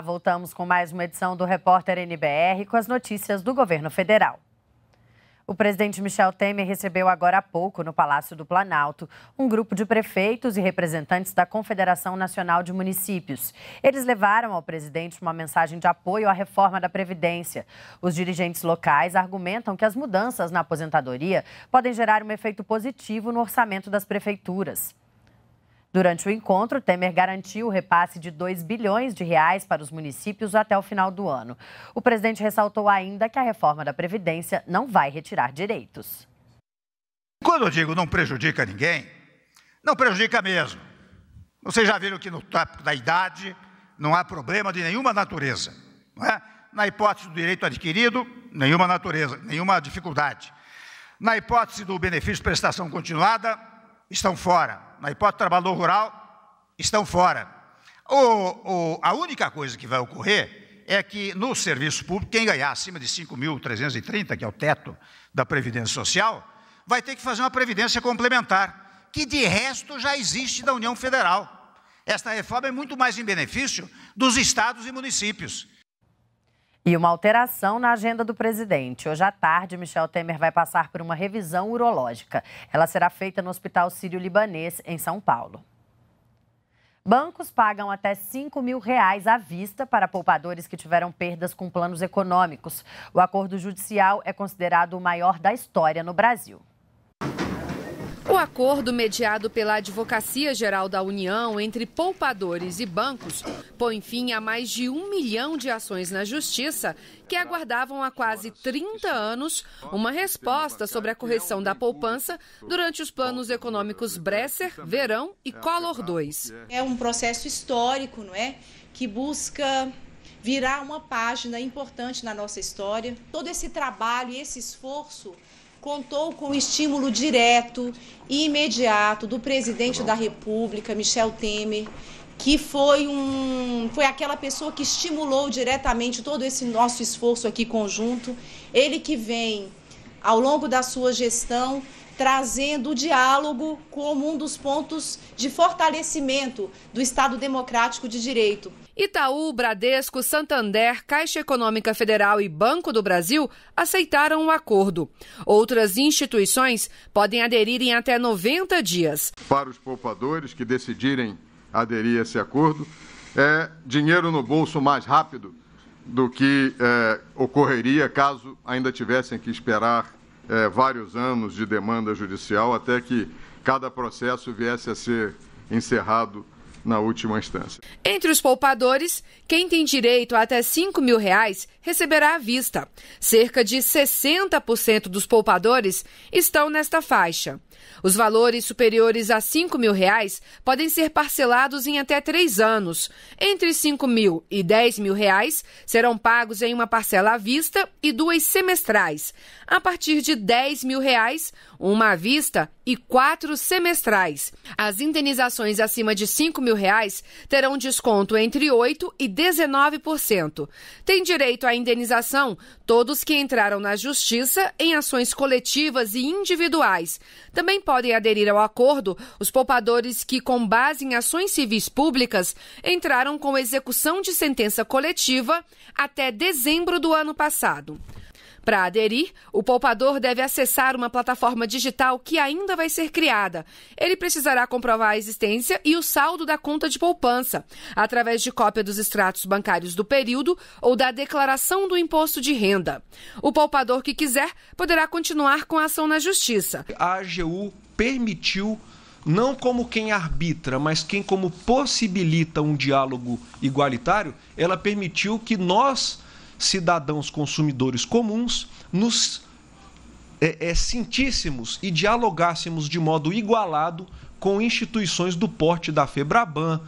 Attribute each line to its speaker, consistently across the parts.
Speaker 1: voltamos com mais uma edição do Repórter NBR com as notícias do governo federal. O presidente Michel Temer recebeu agora há pouco, no Palácio do Planalto, um grupo de prefeitos e representantes da Confederação Nacional de Municípios. Eles levaram ao presidente uma mensagem de apoio à reforma da Previdência. Os dirigentes locais argumentam que as mudanças na aposentadoria podem gerar um efeito positivo no orçamento das prefeituras. Durante o encontro, Temer garantiu o repasse de 2 bilhões de reais para os municípios até o final do ano. O presidente ressaltou ainda que a reforma da Previdência não vai retirar direitos. Quando eu digo não prejudica ninguém, não prejudica mesmo. Vocês já viram que no tópico da idade não há problema de nenhuma natureza. É? Na hipótese do direito adquirido, nenhuma natureza, nenhuma dificuldade. Na hipótese do benefício de prestação continuada, estão fora. Na hipótese do trabalhador rural, estão fora. O, o, a única coisa que vai ocorrer é que no serviço público, quem ganhar acima de 5.330, que é o teto da Previdência Social, vai ter que fazer uma previdência complementar, que de resto já existe da União Federal. Esta reforma é muito mais em benefício dos estados e municípios. E uma alteração na agenda do presidente. Hoje à tarde, Michel Temer vai passar por uma revisão urológica. Ela será feita no Hospital Sírio-Libanês, em São Paulo. Bancos pagam até 5 mil reais à vista para poupadores que tiveram perdas com planos econômicos. O acordo judicial é considerado o maior da história no Brasil.
Speaker 2: O acordo mediado pela Advocacia Geral da União entre poupadores e bancos põe fim a mais de um milhão de ações na Justiça que aguardavam há quase 30 anos uma resposta sobre a correção da poupança durante os planos econômicos Bresser, Verão e Collor II. É um processo histórico, não é? Que busca virar uma página importante na nossa história. Todo esse trabalho e esse esforço contou com o estímulo direto e imediato do presidente da República, Michel Temer, que foi um foi aquela pessoa que estimulou diretamente todo esse nosso esforço aqui conjunto. Ele que vem ao longo da sua gestão trazendo o diálogo como um dos pontos de fortalecimento do Estado democrático de direito. Itaú, Bradesco, Santander, Caixa Econômica Federal e Banco do Brasil aceitaram o acordo. Outras instituições podem aderir em até 90 dias.
Speaker 1: Para os poupadores que decidirem aderir a esse acordo, é dinheiro no bolso mais rápido do que é, ocorreria caso ainda tivessem que esperar é, vários anos de demanda judicial até que cada processo viesse a ser encerrado na última instância.
Speaker 2: Entre os poupadores, quem tem direito a até 5 mil reais receberá à vista. Cerca de 60% dos poupadores estão nesta faixa. Os valores superiores a 5 mil reais podem ser parcelados em até três anos. Entre 5 mil e 10 mil reais serão pagos em uma parcela à vista e duas semestrais. A partir de 10 mil reais, uma à vista e quatro semestrais. As indenizações acima de R$ mil reais terão desconto entre 8% e 19%. Tem direito à indenização todos que entraram na justiça em ações coletivas e individuais. Também podem aderir ao acordo os poupadores que, com base em ações civis públicas, entraram com execução de sentença coletiva até dezembro do ano passado. Para aderir, o poupador deve acessar uma plataforma digital que ainda vai ser criada. Ele precisará comprovar a existência e o saldo da conta de poupança, através de cópia dos extratos bancários do período ou da declaração do imposto de renda. O poupador que quiser poderá continuar com a ação na justiça. A AGU permitiu não como quem arbitra, mas quem como possibilita um diálogo igualitário, ela permitiu que nós cidadãos consumidores comuns, nos é, é, sentíssemos e dialogássemos de modo igualado com instituições do porte da Febraban,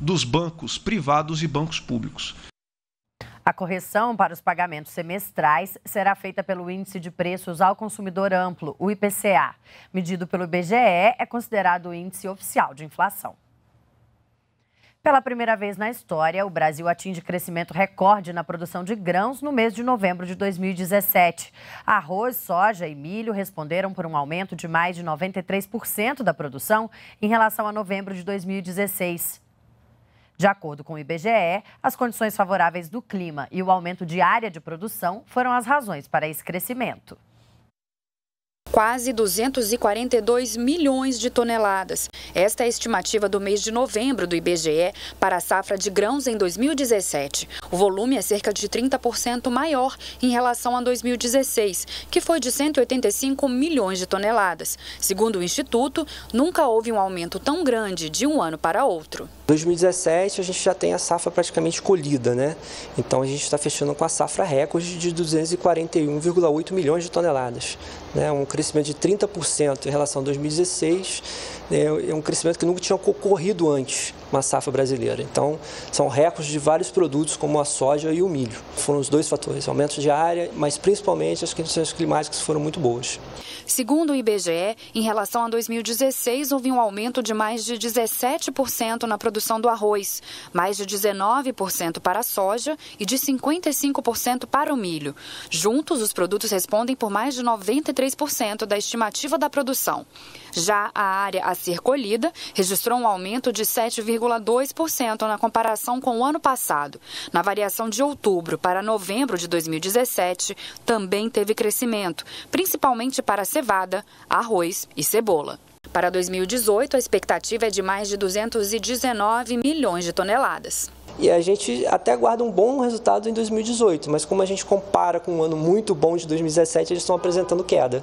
Speaker 2: dos bancos privados e bancos públicos.
Speaker 1: A correção para os pagamentos semestrais será feita pelo Índice de Preços ao Consumidor Amplo, o IPCA. Medido pelo IBGE, é considerado o índice oficial de inflação. Pela primeira vez na história, o Brasil atinge crescimento recorde na produção de grãos no mês de novembro de 2017. Arroz, soja e milho responderam por um aumento de mais de 93% da produção em relação a novembro de 2016. De acordo com o IBGE, as condições favoráveis do clima e o aumento de área de produção foram as razões para esse crescimento
Speaker 3: quase 242 milhões de toneladas. Esta é a estimativa do mês de novembro do IBGE para a safra de grãos em 2017. O volume é cerca de 30% maior em relação a 2016, que foi de 185 milhões de toneladas. Segundo o Instituto, nunca houve um aumento tão grande de um ano para outro. 2017 a gente já tem a safra praticamente colhida, né? Então a gente está fechando com a safra recorde de 241,8 milhões de toneladas, né? Um crescimento crescimento de 30% em relação a 2016, né? é um crescimento que nunca tinha ocorrido antes maçafa safra brasileira. Então, são recordes de vários produtos, como a soja e o milho. Foram os dois fatores, aumento de área, mas principalmente as condições climáticas foram muito boas. Segundo o IBGE, em relação a 2016, houve um aumento de mais de 17% na produção do arroz, mais de 19% para a soja e de 55% para o milho. Juntos, os produtos respondem por mais de 93% da estimativa da produção. Já a área a ser colhida registrou um aumento de 7,5%. 3,2% na comparação com o ano passado. Na variação de outubro para novembro de 2017, também teve crescimento, principalmente para cevada, arroz e cebola. Para 2018, a expectativa é de mais de 219 milhões de toneladas. E a gente até aguarda um bom resultado em 2018, mas como a gente compara com um ano muito bom de 2017, eles estão apresentando queda.